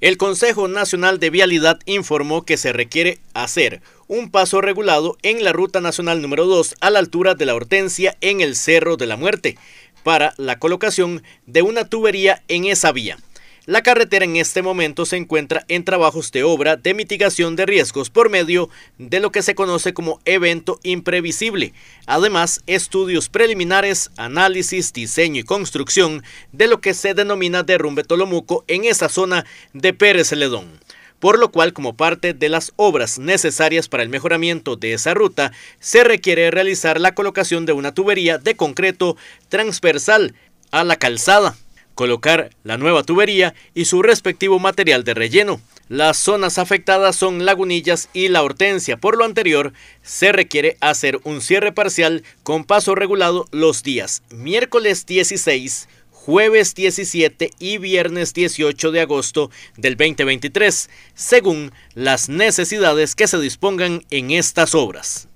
El Consejo Nacional de Vialidad informó que se requiere hacer un paso regulado en la Ruta Nacional número 2 a la altura de la Hortensia en el Cerro de la Muerte para la colocación de una tubería en esa vía. La carretera en este momento se encuentra en trabajos de obra de mitigación de riesgos por medio de lo que se conoce como evento imprevisible. Además, estudios preliminares, análisis, diseño y construcción de lo que se denomina derrumbe Tolomuco en esa zona de Pérez Ledón por lo cual como parte de las obras necesarias para el mejoramiento de esa ruta, se requiere realizar la colocación de una tubería de concreto transversal a la calzada colocar la nueva tubería y su respectivo material de relleno. Las zonas afectadas son Lagunillas y La Hortensia. Por lo anterior, se requiere hacer un cierre parcial con paso regulado los días miércoles 16, jueves 17 y viernes 18 de agosto del 2023, según las necesidades que se dispongan en estas obras.